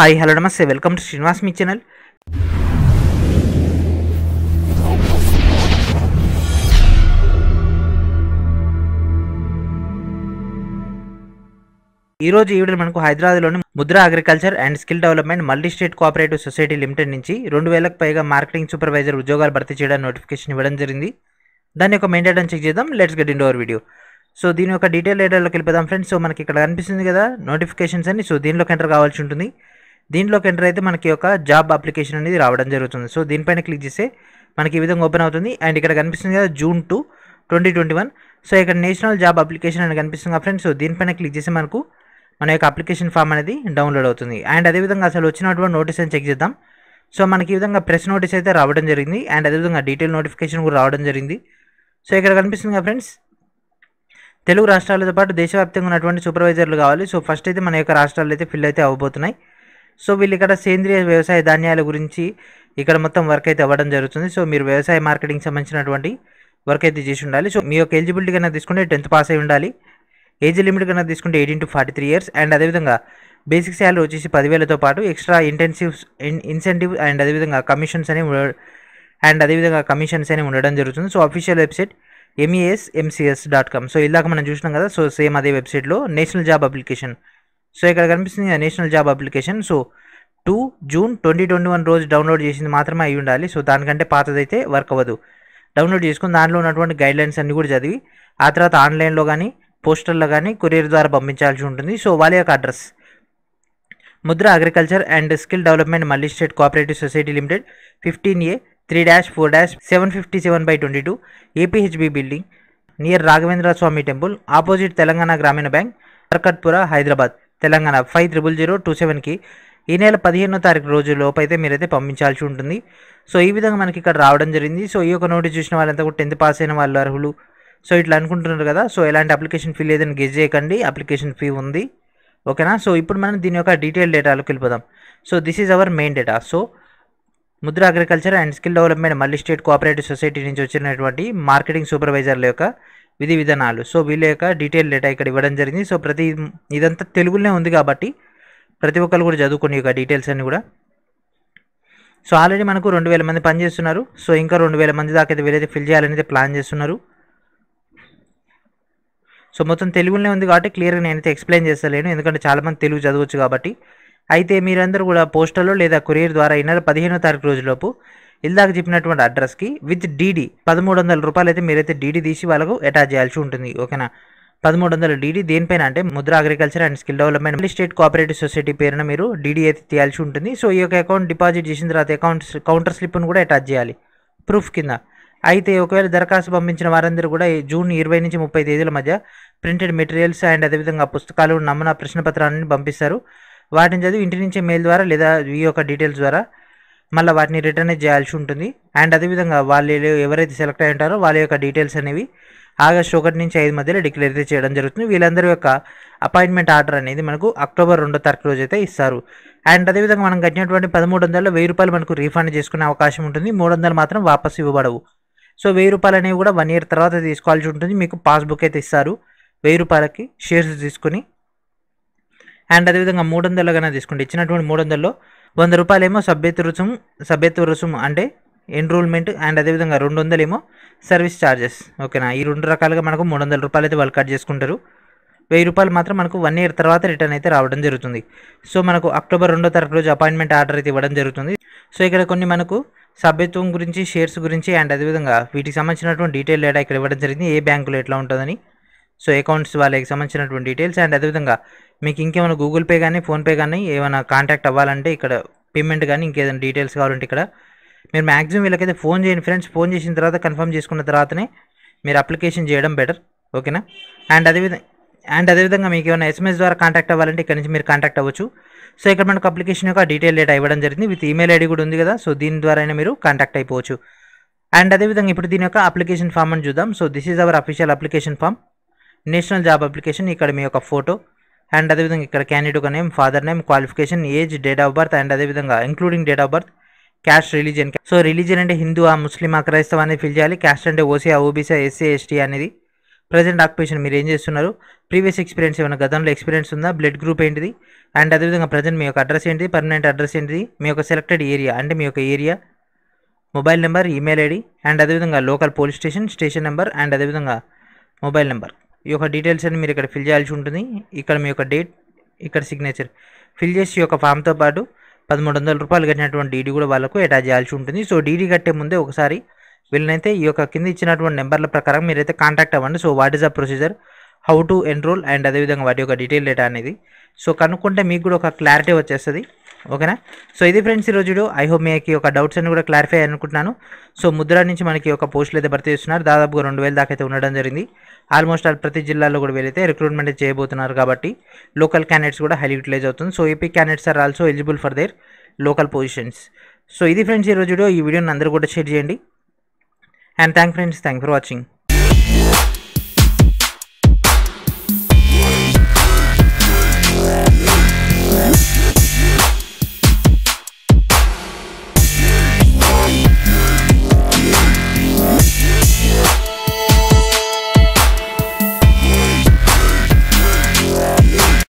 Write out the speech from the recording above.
hi hello namaste welcome to Srinivas మీ channel ఈ రోజు ఈవిడ మనకు హైదరాబాద్లోని Mudra agriculture and skill development multi state cooperative society limited నుంచి రెండు వేలకు పైగా మార్కెటింగ్ సూపర్వైజర్ ఉద్యోగాలు భర్తీ చేయడానికి నోటిఫికేషన్ ఇవ్వడం జరిగింది దాని యొక్క మెయింటైన్ చెక్ చేద్దాం let's get in our video so దీని యొక్క డీటెయిల్ డేటాలోకి వెళ్ళిపోదాం ఫ్రెండ్స్ సో మనకి ఇక్కడ కనిపిస్తుంది కదా నోటిఫికేషన్స్ అని సో దీనిలోకి ఎంటర్ కావాల్సి ఉంటుంది దీంట్లోకి ఎంటర్ అయితే మనకి ఒక జాబ్ అప్లికేషన్ అనేది రావడం జరుగుతుంది సో దీనిపైన క్లిక్ చేస్తే మనకి ఈ విధంగా ఓపెన్ అవుతుంది అండ్ ఇక్కడ కనిపిస్తుంది కదా June two twenty twenty one so ఇక్కడ నేషనల్ జాబ్ అప్లికేషన్ అని కనిపిస్తుంది కదా ఫ్రెండ్స్ సో దీనిపైన క్లిక్ చేస్తే మనకు మన యొక్క అప్లికేషన్ ఫామ్ అనేది డౌన్లోడ్ అవుతుంది అండ్ అదేవిధంగా అసలు వచ్చినటువంటి నోటీస్ అని చెక్ చేద్దాం సో మనకి ఈ విధంగా ప్రెస్ నోటీస్ అయితే రావడం జరిగింది అండ్ అదేవిధంగా డీటెయిల్ నోటిఫికేషన్ కూడా రావడం జరిగింది సో ఇక్కడ కనిపిస్తుంది కదా ఫ్రెండ్స్ తెలుగు రాష్ట్రాలతో పాటు దేశవ్యాప్తంగా ఉన్నటువంటి సూపర్వైజర్లు కావాలి సో ఫస్ట్ అయితే మన యొక్క రాష్ట్రాలు అయితే ఫిల్ అయితే అవ్వబోతున్నాయి సో వీళ్ళు ఇక్కడ సేంద్రియ వ్యవసాయ ధాన్యాల గురించి ఇక్కడ మొత్తం వర్క్ అయితే అవ్వడం జరుగుతుంది సో మీరు వ్యవసాయ మార్కెటింగ్ సంబంధించినటువంటి వర్క్ అయితే చేసి ఉండాలి సో మీ యొక్క ఎలిజిబిలిటీ కన్నా తీసుకుంటే టెన్త్ పాస్ అయి ఉండాలి ఏజ్ లిమిట్ కన్నా తీసుకుంటే eighteen to forty three years and అదేవిధంగా బేసిక్ శాలరీ వచ్చేసి పదివేలతో పాటు ఎక్స్ట్రా ఇంటెన్సివ్స్ ఇన్సెంటివ్ అండ్ అదేవిధంగా కమిషన్స్ అనేవి అండ్ అదేవిధంగా కమిషన్స్ అనేవి ఉండడం జరుగుతుంది so official website MES MCS dot com so ఇలాగా మనం చూసినాం కదా సో సేమ్ అదే వెబ్సైట్లో నేషనల్ జాబ్ అప్లికేషన్ సో ఇక్కడ కనిపిస్తుంది national job application so two June twenty twenty one రోజు డౌన్లోడ్ చేసింది మాత్రమే అయి ఉండాలి సో దానికంటే పాతదైతే వర్క్ అవ్వదు డౌన్లోడ్ చేసుకుని దానిలో ఉన్నటువంటి గైడ్లైన్స్ అన్నీ కూడా చదివి ఆ తర్వాత ఆన్లైన్లో కానీ పోస్టర్లో కానీ కొరియర్ ద్వారా పంపించాల్సి ఉంటుంది సో వాళ్ళ యొక్క address Mudra agriculture and skill development multi state cooperative society limited fifteen A three dash four dash seven fifty seven by twenty two APHB building near Raghavendra Swamy temple opposite Telangana Grameena bank కర్కట్పుర Hyderabad Telangana five triple zero two సెవెన్కి ఈ నెల పదిహేనో తారీఖు రోజు లోపైతే అయితే మీరైతే పంపించాల్సి ఉంటుంది సో ఈ విధంగా మనకి ఇక్కడ రావడం జరిగింది సో ఈ యొక్క నోటీస్ చూసిన వాళ్ళంతా కూడా టెన్త్ పాస్ అయిన వాళ్ళు అర్హులు సో ఇట్లా అనుకుంటున్నారు కదా సో ఎలాంటి అప్లికేషన్ ఫీ లేదని గెజ్ చేయకండి అప్లికేషన్ ఫీ ఉంది ఓకేనా సో ఇప్పుడు మనం దీని యొక్క డీటెయిల్ డేటాలోకి వెళ్ళిపోదాం so this is our main data so Mudra agriculture and skill development multi state cooperative society నుంచి వచ్చినటువంటి మార్కెటింగ్ సూపర్వైజర్ల యొక్క విధి విధానాలు సో వీళ్ళ యొక్క డీటెయిల్ డేటా ఇక్కడ ఇవ్వడం జరిగింది సో ప్రతి ఇదంతా తెలుగులోనే ఉంది కాబట్టి ప్రతి ఒక్కరు కూడా చదువుకుని యొక్క డీటెయిల్స్ అన్నీ కూడా సో ఆల్రెడీ మనకు రెండు వేల మంది పనిచేస్తున్నారు సో ఇంకా రెండు వేల మంది దాకా అయితే వీలైతే ఫిల్ చేయాలనేది ప్లాన్ చేస్తున్నారు సో మొత్తం తెలుగులోనే ఉంది కాబట్టి క్లియర్గా నేనైతే ఎక్స్ప్లెయిన్ చేస్తలేను ఎందుకంటే చాలామంది తెలుగు చదవచ్చు కాబట్టి అయితే మీరందరూ కూడా పోస్టల్లో లేదా కొరియర్ ద్వారా నెల పదిహేనో తారీఖు రోజులోపు ఇందాక చెప్పినటువంటి అడ్రస్కి విత్ డీడీ పదమూడు వందల రూపాయలు అయితే మీరైతే డీడీ తీసి వాళ్ళకు అటాచ్ చేయాల్సి ఉంటుంది ఓకేనా పదమూడు వందల డీడీ దేనిపైన అంటే Mudra agriculture and skill development state cooperative society పేరున మీరు డీడీ అయితే తీయాల్సి ఉంటుంది సో ఈ యొక్క అకౌంట్ డిపాజిట్ చేసిన తర్వాత అకౌంట్ కౌంటర్ స్లిప్ను కూడా అటాచ్ చేయాలి ప్రూఫ్ కింద అయితే ఒకవేళ దరఖాస్తు పంపించిన వారందరూ కూడా జూన్ ఇరవై నుంచి ముప్పై తేదీల మధ్య ప్రింటెడ్ మెటీరియల్స్ అండ్ అదేవిధంగా పుస్తకాలు నమూనా ప్రశ్నపత్రాలని పంపిస్తారు వాటిని చదివి ఇంటి నుంచి మెయిల్ ద్వారా లేదా ఈ యొక్క డీటెయిల్స్ ద్వారా మళ్ళీ వాటిని రిటర్న్ చేయాల్సి ఉంటుంది అండ్ అదేవిధంగా వాళ్ళు ఎవరైతే సెలెక్ట్ అయి ఉంటారో వాళ్ళ యొక్క డీటెయిల్స్ అనేవి ఆగస్ట్ ఒకటి నుంచి ఐదు మధ్యలో డిక్లేర్ అయితే చేయడం జరుగుతుంది వీళ్ళందరి యొక్క అపాయింట్మెంట్ ఆర్డర్ అనేది మనకు అక్టోబర్ రెండో తారీఖు రోజు అయితే ఇస్తారు అండ్ అదేవిధంగా మనం కట్టినటువంటి పదమూడు వందల్లో వెయ్యి రూపాయలు మనకు రీఫండ్ చేసుకునే అవకాశం ఉంటుంది మూడు వందలు మాత్రం వాపస్ ఇవ్వబడవు సో వెయ్యి రూపాయలు అనేవి కూడా వన్ ఇయర్ తర్వాత తీసుకోవాల్సి ఉంటుంది మీకు పాస్బుక్ అయితే ఇస్తారు వెయ్యి రూపాయలకి షేర్స్ తీసుకుని అండ్ అదేవిధంగా మూడు వందలు కన్నా తీసుకుంటే ఇచ్చినటువంటి మూడు వందల్లో వంద రూపాయలేమో సభ్యత్వ రుసుము సభ్యత్వ రుసుము అంటే ఎన్రోల్మెంట్ అండ్ అదేవిధంగా రెండు వందలేమో సర్వీస్ ఛార్జెస్ ఓకేనా ఈ రెండు రకాలుగా మనకు మూడు వందల రూపాయలు అయితే వాళ్ళు కట్ చేసుకుంటారు వెయ్యి రూపాయలు మాత్రం మనకు వన్ ఇయర్ తర్వాత రిటర్న్ అయితే రావడం జరుగుతుంది సో మనకు అక్టోబర్ రెండో తారీఖు రోజు అపాయింట్మెంట్ ఆర్డర్ అయితే ఇవ్వడం జరుగుతుంది సో ఇక్కడ కొన్ని మనకు సభ్యత్వం గురించి షేర్స్ గురించి అండ్ అదేవిధంగా వీటికి సంబంధించినటువంటి డీటెయిల్ డేటా ఇక్కడ ఇవ్వడం జరిగింది ఏ బ్యాంకులో ఎట్లా ఉంటుందని సో అకౌంట్స్ వాళ్ళకి సంబంధించినటువంటి డీటెయిల్స్ అండ్ అదేవిధంగా మీకు ఇంకేమైనా గూగుల్ పే కానీ ఫోన్పే కానీ ఏమైనా కాంటాక్ట్ అవ్వాలంటే ఇక్కడ పేమెంట్ కానీ ఇంకేదైనా డీటెయిల్స్ కావాలంటే ఇక్కడ మీరు మ్యాక్సిమం వీళ్ళకైతే ఫోన్ చేయండి ఫ్రెండ్స్ ఫోన్ చేసిన తర్వాత కన్ఫర్మ్ చేసుకున్న తర్వాతనే మీరు అప్లికేషన్ చేయడం బెటర్ ఓకేనా అండ్ అదేవిధంగా అండ్ అదేవిధంగా మీకు ఏమైనా ఎస్ఎంఎస్ ద్వారా కాంటాక్ట్ అవ్వాలంటే ఇక్కడ నుంచి మీరు కాంటాక్ట్ అవ్వచ్చు సో ఇక్కడ మనకు అప్లికేషన్ యొక్క డీటెయిల్ డేటా ఇవ్వడం జరిగింది విత్ ఈమెయిల్ ఐడి కూడా ఉంది కదా సో దీని ద్వారా మీరు కాంటాక్ట్ అయిపోవచ్చు అండ్ అదేవిధంగా ఇప్పుడు దీని యొక్క అప్లికేషన్ ఫామ్ అని చూద్దాం so this is our official application form national job application ఇక్కడ మీ యొక్క ఫోటో అండ్ అదేవిధంగా ఇక్కడ క్యాండిడేట్ ఒక name father name qualification age date of birth and అదేవిధంగా including date of birth caste religion so religion అంటే హిందూ ఆ ముస్లిం ఆ క్రైస్తవ అనేది ఫిల్ చేయాలి క్యాస్ట్ అంటే ఓసీ ఓబీసీ ఎస్సీ ఎస్టీ అనేది ప్రజెంట్ ఆక్యుపేషన్ మీరు ఏం చేస్తున్నారు ప్రీవియస్ ఎక్స్పీరియన్స్ ఏమైనా గతంలో ఎక్స్పీరియన్స్ ఉందా బ్లడ్ గ్రూప్ ఏంటిది అండ్ అదేవిధంగా ప్రజెంట్ మీ యొక్క అడ్రస్ ఏంటిది పర్మనెంట్ అడ్రస్ ఏంటిది మీ యొక్క సెలెక్టెడ్ ఏరియా అంటే మీ యొక్క area mobile number email ID and అదేవిధంగా local police station station number and అదేవిధంగా మొబైల్ నెంబర్ ఈ యొక్క డీటెయిల్స్ అని మీరు ఇక్కడ ఫిల్ చేయాల్సి ఉంటుంది ఇక్కడ మీ యొక్క డేట్ ఇక్కడ సిగ్నేచర్ ఫిల్ చేసి ఈ యొక్క ఫామ్తో పాటు పదమూడు వందల రూపాయలు కట్టినటువంటి డీడీ కూడా వాళ్ళకు అటాచ్ చేయాల్సి ఉంటుంది సో డీడీ కట్టే ముందే ఒకసారి వీళ్ళనైతే ఈ యొక్క కింద ఇచ్చినటువంటి నెంబర్ల ప్రకారం మీరైతే కాంటాక్ట్ అవ్వండి so what is the procedure how to enrol and అదేవిధంగా వాటి యొక్క డీటెయిల్ డేటా అనేది సో కనుక్కుంటే మీకు కూడా ఒక క్లారిటీ వచ్చేస్తుంది ఓకేనా సో ఇది ఫ్రెండ్స్ ఈరోజు రోజు ఐ హోప్ మీకు ఒక డౌట్స్ అన్ని కూడా క్లారిఫై అనుకుంటున్నాను సో ముద్ర నుంచి మనకి ఒక పోస్టులు అయితే భర్తీ చేస్తున్నారు దాదాపుగా రెండు వేల దాకా అయితే ఉండడం జరిగింది ఆల్మోస్ట్ ఆల్ ప్రతి జిల్లాలో కూడా వీలైతే రిక్రూట్మెంట్ చేయబోతున్నారు కాబట్టి లోకల్ క్యాండిడేట్స్ కూడా హైలీ యూటిలైజ్ అవుతుంది so AP candidates are also eligible for their local positions so ఇది ఫ్రెండ్స్ ఈరోజు వీడియో ఈ వీడియోని అందరూ కూడా షేర్ చేయండి and thank friends thank for watching